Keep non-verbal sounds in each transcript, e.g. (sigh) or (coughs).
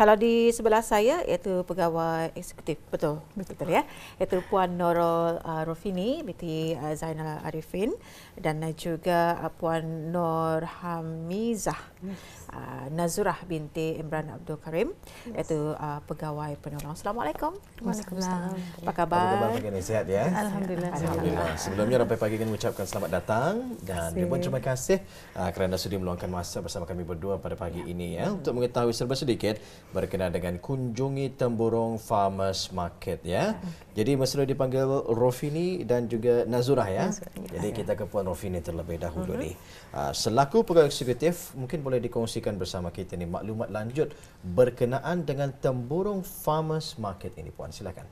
Kalau di sebelah saya iaitu pegawai eksekutif. Betul. Betul, betul ya. Iaitu Puan Norol uh, Rofini binti uh, Zainal Arifin dan juga uh, Puan Nur Hamizah yes. uh, Nazurah binti Imran Abdul Karim yes. iaitu uh, pegawai penolong. Assalamualaikum. Waalaikumsalam. Apa khabar? Apa khabar? Bagi sihat ya. Alhamdulillah. Alhamdulillah. Sebelumnya ramai pagi kami mengucapkan selamat datang dan terima kasih, terima kasih uh, kerana sudah meluangkan masa bersama kami berdua pada pagi ya. ini ya hmm. untuk mengetahui serba sedikit berkenaan dengan kunjungi Temburong Farmers Market ya. Hmm. Jadi mesra dipanggil Rofini dan juga Nazura ya. Jadi kita ke Puan Rofini terlebih dahulu uh-huh. ni. Ah, selaku pegawai eksekutif mungkin boleh dikongsikan bersama kita ni maklumat lanjut berkenaan dengan Temburong Farmers Market ini Puan silakan.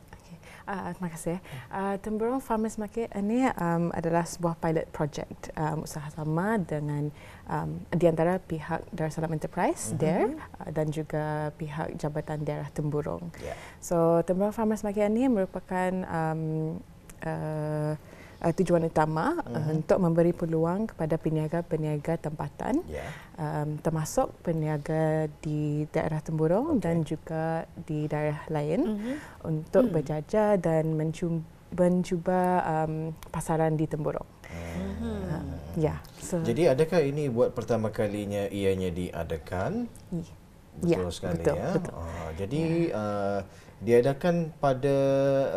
Ah, terima kasih. Uh, Temburong Farmers Market ini um, adalah sebuah pilot project um, usaha sama dengan um, di antara pihak Darussalam Enterprise mm-hmm. DARE uh, dan juga pihak Jabatan Daerah Temburong. Yeah. So Temburong Farmers Market ini merupakan um, uh, uh, tujuan utama mm-hmm. uh, mhm. untuk memberi peluang kepada peniaga-peniaga tempatan yeah. um, termasuk peniaga di daerah Temburong okay. dan juga di daerah lain mm-hmm. untuk mm. berjaja dan mencuba, mencuba um, pasaran di Temburong. Mm-hmm. Uh, ya, yeah. so, Jadi adakah ini buat pertama kalinya ianya diadakan? Yeah. Betul yeah, sekali betul, ya. Betul. Oh, jadi yeah. uh, diadakan pada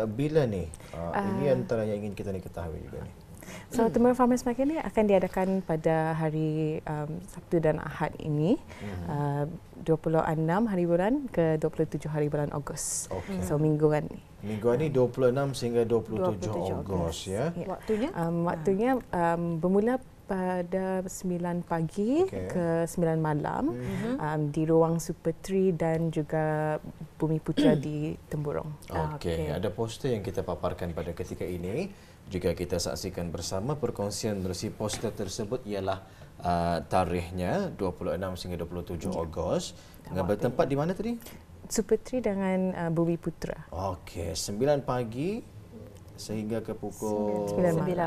eh, bila ni? Uh, ini antara yang ingin kita nak ketahui juga ni. So, hmm. Temur Farmers Market ini akan diadakan pada hari um, Sabtu dan Ahad ini, hmm uh, 26 hari bulan ke 27 hari bulan Ogos. Okay. So, mingguan ni. Mingguan ni 26 sehingga 27, 27 Ogos, Ogos ya? ya. Waktunya? Um, waktunya um, bermula pada 9 pagi okay. ke 9 malam mm um, di ruang Super Tree dan juga Bumi Putra hmm. di Temburong. Ah, okey, okay. ada poster yang kita paparkan pada ketika ini. Jika kita saksikan bersama perkongsian bersih poster tersebut ialah uh, tarikhnya 26 hingga 27 Ogos. Dengan bertempat di mana tadi? Super Tree dengan uh, Bumi Putra. Okey, 9 pagi sehingga ke pukul 9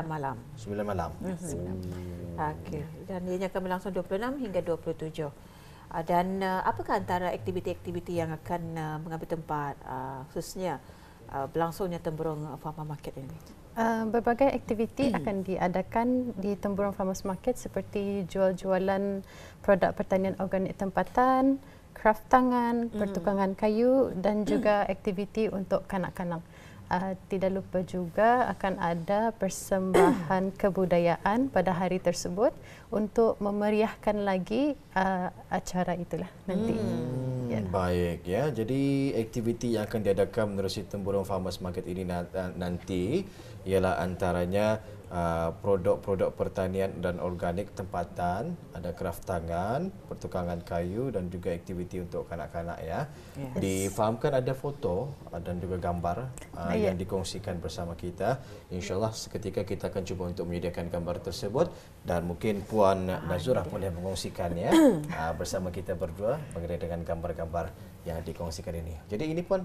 malam. 9 malam. malam. Mhm. Hmm. malam. Okey. Dan ia akan berlangsung 26 hingga 27. Ah, dan ah, apakah antara aktiviti-aktiviti yang akan ah, mengambil tempat khususnya berlangsungnya Temburung Farmer Market ini? Berbagai aktiviti hmm. akan diadakan di Temburung Farmers Market seperti jual-jualan produk pertanian organik tempatan, kraft tangan, hmm. pertukangan kayu dan juga aktiviti untuk kanak-kanak. Uh, tidak lupa juga akan ada persembahan (clears throat) kebudayaan pada hari tersebut untuk memeriahkan lagi uh, acara itulah nanti. Hmm, hmm, ya. Baik ya. Jadi aktiviti yang akan diadakan menerusi Temburung Farmers Market ini nanti ialah antaranya Uh, produk-produk pertanian dan organik tempatan, ada kraftangan, pertukangan kayu dan juga aktiviti untuk kanak-kanak ya. Yes. Difahamkan ada foto uh, dan juga gambar uh, ah, ya. yang dikongsikan bersama kita. Insyaallah seketika kita akan cuba untuk menyediakan gambar tersebut dan mungkin Puan ah, Nazura ya. boleh mengongsikannya uh, (coughs) ah, bersama kita berdua mengenai dengan gambar-gambar yang dikongsikan ini. Jadi ini pun?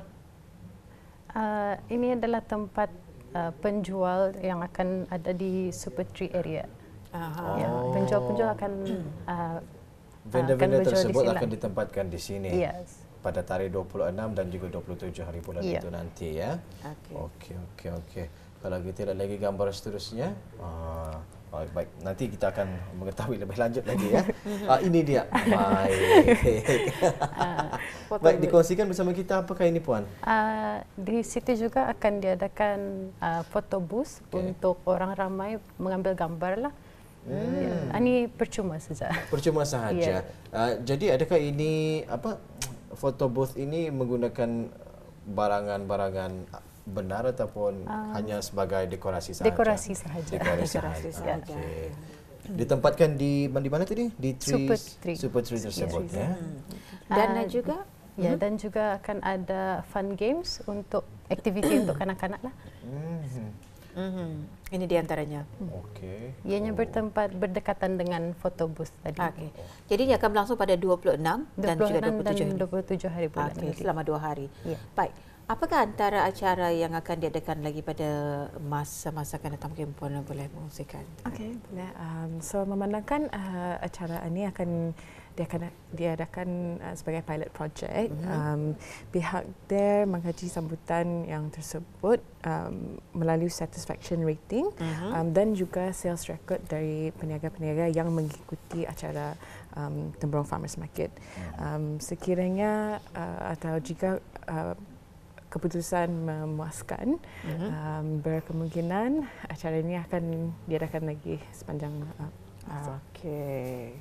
Uh, ini adalah tempat Uh, penjual yang akan ada di Super Tree area. Aha. Ya, penjual-penjual oh. akan uh, vendor-vendor akan tersebut lah. akan ditempatkan di sini. Yes. Pada tarikh 26 dan juga 27 hari bulan yeah. itu nanti ya. Okey okey okey. Okay. Kalau kita lihat lagi gambar seterusnya. Uh, Baik, baik. Nanti kita akan mengetahui lebih lanjut lagi ya. uh, (laughs) ini dia. Baik. uh, (laughs) baik, dikongsikan bersama kita apakah ini Puan? Uh, di situ juga akan diadakan uh, foto bus okay. untuk orang ramai mengambil gambar lah. Hmm. Ya, ini percuma saja. Percuma sahaja. Yeah. Ya. Uh, jadi adakah ini apa foto booth ini menggunakan barangan-barangan benar ataupun uh, hanya sebagai dekorasi sahaja? Dekorasi sahaja. Dekorasi sahaja. Dekorasi sahaja. Ah, ya. Okay. Ditempatkan di, di mana tadi? Di tree, Super Tree. Super Tree tersebut. Yeah. Ya. Hmm. Dan uh, juga? Ya, yeah, hmm. dan juga akan ada fun games untuk aktiviti untuk kanak-kanak lah. Mm-hmm. Ini di antaranya. Okey. Ianya oh. bertempat berdekatan dengan foto fotobus tadi. Okey. Jadi ia akan berlangsung pada 26, 26 dan juga 27 dan 27 hari, hari bulan. Okey, selama dua hari. Yeah. Baik. Apakah antara acara yang akan diadakan lagi pada masa-masa akan datang? Mungkin Puan boleh mengusikan. Okey, boleh. Um, so, memandangkan uh, acara ini akan dia akan diadakan uh, sebagai pilot project. Mm-hmm. Um, pihak der mengkaji sambutan yang tersebut um, melalui satisfaction rating mm-hmm. um, dan juga sales record dari peniaga-peniaga yang mengikuti acara um, Temburong Farmers Market. Mhm. Um, sekiranya uh, atau jika uh, keputusan memuaskan uh-huh. um, berkemungkinan acara ini akan diadakan lagi sepanjang uh, uh, okey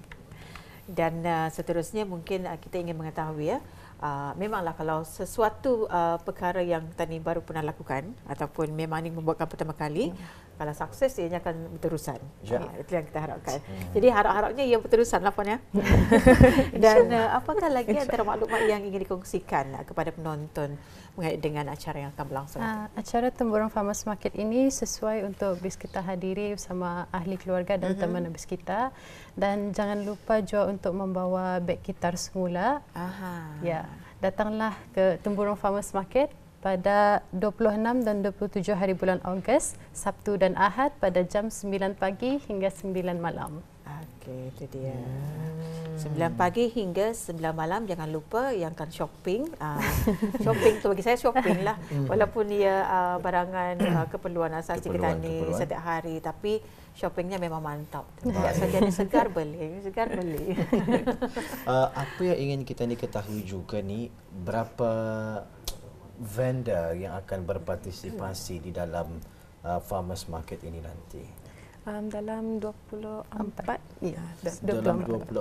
dan uh, seterusnya mungkin uh, kita ingin mengetahui ya uh, memanglah kalau sesuatu uh, perkara yang tani baru pernah lakukan ataupun memang ini membuatkan pertama kali uh-huh kalau sukses ianya akan berterusan. Ya. Ya, itu yang kita harapkan. Hmm. Jadi harap-harapnya ia berterusan lah Puan ya. (laughs) Dan uh, apakah lagi antara maklumat yang ingin dikongsikan uh, kepada penonton mengenai dengan acara yang akan berlangsung? Uh, acara Temburung Farmers Market ini sesuai untuk bis kita hadiri bersama ahli keluarga dan uh-huh. teman bis kita. Dan jangan lupa juga untuk membawa beg kitar semula. Aha. Ya. Datanglah ke Temburung Farmers Market pada 26 dan 27 hari bulan Ogos, Sabtu dan Ahad pada jam 9 pagi hingga 9 malam. Okey, itu dia. Hmm. 9 pagi hingga 9 malam jangan lupa yang akan shopping. Uh, (laughs) shopping tu bagi saya shopping lah. Hmm. Walaupun ia uh, ah, barangan uh, keperluan asas keperluan, kita ni setiap hari tapi shoppingnya memang mantap. Saya (laughs) jadi segar beli, segar beli. uh, (laughs) apa yang ingin kita ni ketahui juga ni berapa vendor yang akan berpartisipasi di dalam uh, farmers market ini nanti? Um, dalam 24 ya ah, dalam 24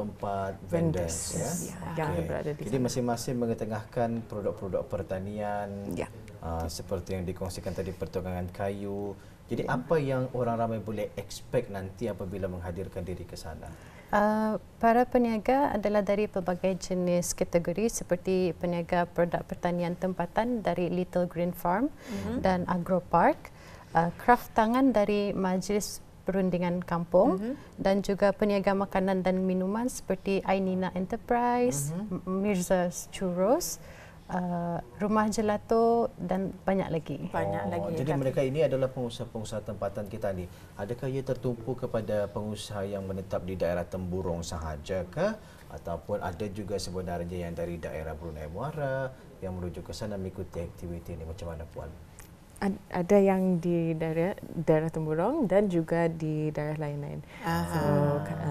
vendors, vendors ya yeah. okay. yang berada di jadi masing-masing mengetengahkan produk-produk pertanian yeah. uh, seperti yang dikongsikan tadi pertukangan kayu jadi yeah. apa yang orang ramai boleh expect nanti apabila menghadirkan diri ke sana Uh, para peniaga adalah dari pelbagai jenis kategori seperti peniaga produk pertanian tempatan dari Little Green Farm uh-huh. dan Agro Park, uh, ah, tangan dari Majlis Perundingan Kampung uh-huh. dan juga peniaga makanan dan minuman seperti Ainina Enterprise, uh-huh. Mhm. Mirza's Churros uh, rumah jelato dan banyak lagi. Banyak oh, lagi. Jadi mereka ini adalah pengusaha-pengusaha tempatan kita ni. Adakah ia tertumpu kepada pengusaha yang menetap di daerah Temburong sahaja ke ataupun ada juga sebenarnya yang dari daerah Brunei Muara yang merujuk ke sana mengikuti aktiviti ini macam mana puan? Ada yang di daerah, daerah Temburong dan juga di daerah lain-lain. So,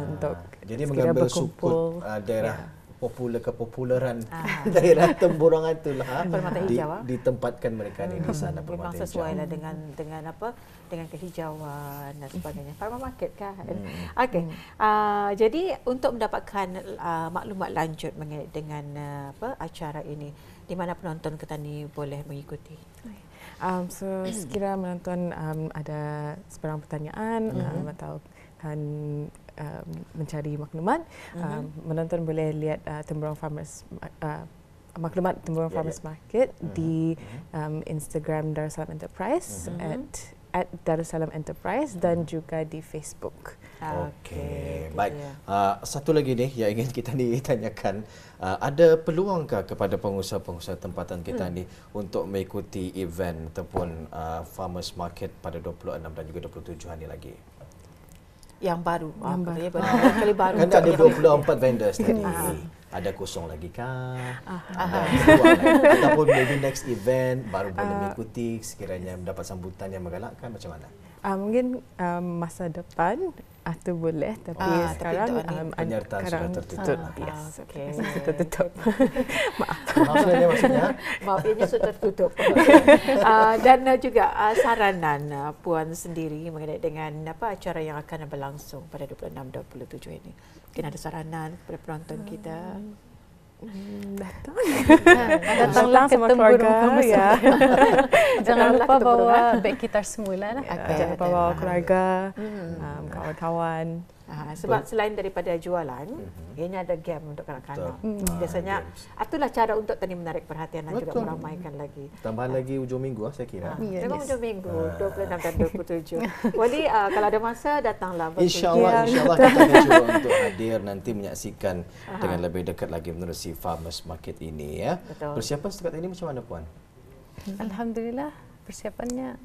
untuk Jadi mengambil berkumpul, sukut uh, daerah ya popular kepopularan ah. (laughs) daerah temburongan itulah permata hijau di, ah. ditempatkan mereka hmm. di sana permata Memang sesuai hijau. lah dengan dengan apa dengan kehijauan dan sebagainya hmm. farma market kan hmm. okey hmm. uh, jadi untuk mendapatkan uh, maklumat lanjut mengenai dengan uh, apa acara ini di mana penonton kita ni boleh mengikuti um, so sekiranya menonton um, ada sebarang pertanyaan hmm. um, atau akan uh, mencari maklumat mm-hmm. uh, menonton boleh lihat uh, Temburong Farmers uh, maklumat Temburong yeah, ya. Farmers yeah. Market mm-hmm. di mhm. um, Instagram Darussalam Enterprise mm-hmm. at mhm. at Darussalam Enterprise mm-hmm. dan juga di Facebook. Okey. Ah, okay. Baik. Yeah. Uh, satu lagi ni yang ingin kita ditanyakan (laughs) Uh, ah, ada peluangkah kepada pengusaha-pengusaha tempatan kita hmm. ni untuk mengikuti event ataupun uh, farmers market pada 26 dan juga 27 hari lagi? yang baru. Ah, yang baru. Ya, baru. kali baru. Kan ada 24 vendors tadi. Ah. ada kosong lagi kan? Ah. Ataupun maybe next event baru boleh ah. mengikuti sekiranya mendapat sambutan yang menggalakkan macam mana? uh, mungkin um, masa depan atau ah, boleh tapi ah, sekarang um, penyertaan sekarang sudah tertutup. Ah, yes. Okay. Okay. Sudah tertutup. (laughs) Maaf. (laughs) Maaf ini sudah tertutup. uh, (laughs) dan uh, juga uh, saranan uh, puan sendiri mengenai dengan apa acara yang akan berlangsung pada 26 27 ini. Mungkin ada saranan kepada penonton hmm. kita. Hmm, datang. Ya, datanglah sama keluarga. Guru kamu ya. (laughs) jangan lupa bawa beg kita semula lah. Ya, jangan lupa bawa hmm. keluarga, hmm. Um, kawan-kawan. Hmm sebab selain daripada jualan, mm-hmm. ianya ada game untuk kanak-kanak. Hmm. Ah, Biasanya games. itulah cara untuk tadi menarik perhatian dan Betul. juga meramaikan lagi. Tambahan uh. lagi hujung minggu lah saya kira. Ah, ya, memang yes. hujung minggu, ah. uh. 26 dan 27. (laughs) Wali uh, kalau ada masa datanglah. InsyaAllah yeah. insya (laughs) kita akan cuba untuk hadir nanti menyaksikan uh-huh. dengan lebih dekat lagi menerusi Farmers Market ini. ya. Betul. Persiapan setakat ini macam mana Puan? Alhamdulillah persiapannya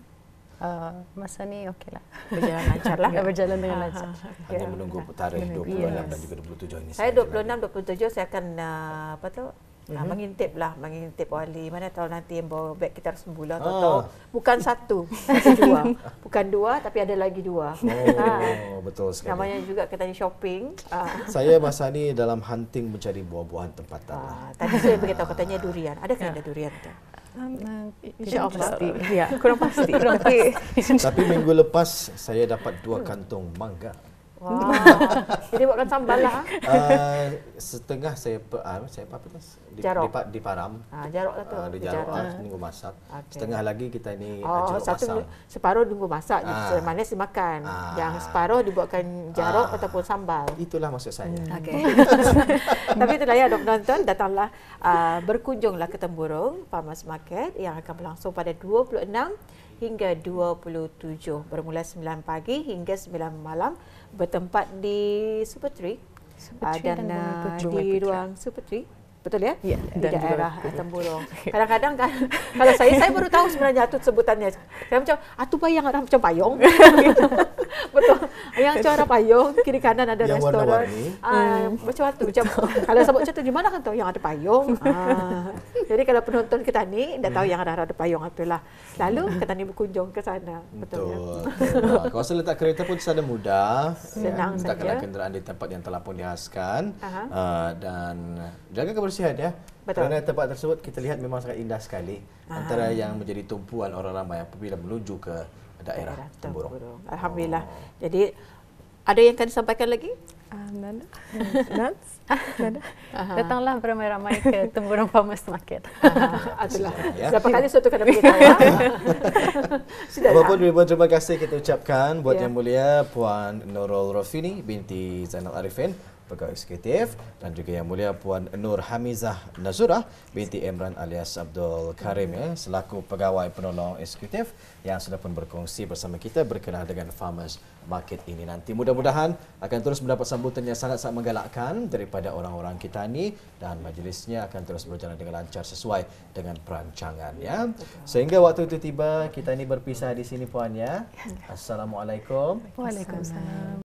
Uh, masa ni okey lah. Berjalan lancar lah. (laughs) Berjalan dengan lancar. Hanya yeah. menunggu putaran 26 yes. dan juga 27 ni. Saya 26, 27 saya akan uh, apa tu? Mm-hmm. mengintip lah, mengintip wali. Mana tahu nanti yang bawa beg kita harus bulan atau ah. Bukan satu, (laughs) dua. Bukan dua tapi ada lagi dua. Oh, uh. betul sekali. Namanya juga kita ni shopping. Uh. Saya masa ni dalam hunting mencari buah-buahan tempatan. Uh, tadi saya beritahu katanya durian. Adakah yeah. ada durian tu? Um, uh, ya, kurang pasti. Ya, (laughs) kurang pasti. Tapi minggu lepas saya dapat dua kantong mangga. Wah. Jadi (laughs) buatkan sambal lah. Uh, setengah saya per, uh, ah, saya apa, apa tu? Di, jarok. Dipa, diparam. Ah, jarok lah tu. Uh, jarok, tunggu masak. Okay. Setengah lagi kita ni oh, jarok satu, masak. Separuh tunggu masak. Ah. Jadi, manis dimakan. Ah. Yang separuh dibuatkan jarok ah. ataupun sambal. Itulah maksud saya. Hmm. Okay. (laughs) Tapi itulah ya, nonton. Datanglah, uh, berkunjunglah ke Temburong Farmers Market yang akan berlangsung pada 26 hingga 27 bermula 9 pagi hingga 9 malam bertempat di Super Tree, Super Tree ah, dan, dan ah, di ruang Super Tree. Betul ya? ya di daerah Temburong. Kadang-kadang kan, kalau saya, saya baru tahu sebenarnya itu sebutannya. Saya macam, atu bayang, macam payong. (laughs) betul yang cara payung kiri kanan ada yang restoran warna warni. Uh, hmm. macam waktu macam kalau sebut cerita di mana kan tahu yang ada payung uh. (laughs) jadi kalau penonton kita ni dah tahu hmm. yang ada ada payung lah. lalu hmm. kita ni berkunjung ke sana betul, ya. betul. Ya? kawasan letak kereta pun sana mudah senang ya. saja kenderaan di tempat yang telah pun dihaskan uh, ah, dan jaga kebersihan ya Betul. Kerana tempat tersebut kita lihat memang sangat indah sekali Aha. antara yang menjadi tumpuan orang ramai apabila menuju ke daerah, daerah Alhamdulillah. Oh. Jadi ada yang kena sampaikan lagi? Nada, Nan, Nan, datanglah beramai-ramai ke Temburung Farmers Market. Itulah. Berapa kali suatu kena kita? (laughs) tahu. Ya? pun ribuan terima kasih kita ucapkan buat ya. yang mulia Puan Nurul Rafini binti Zainal Arifin. Pegawai Eksekutif dan juga Yang Mulia Puan Nur Hamizah Nazurah binti Imran alias Abdul Karim ya, selaku Pegawai Penolong Eksekutif yang sudah pun berkongsi bersama kita berkenaan dengan Farmers Market ini nanti. Mudah-mudahan akan terus mendapat sambutan yang sangat-sangat menggalakkan daripada orang-orang kita ini dan majlisnya akan terus berjalan dengan lancar sesuai dengan perancangan. Ya. Sehingga waktu itu tiba, kita ini berpisah di sini Puan ya. Assalamualaikum. Waalaikumsalam.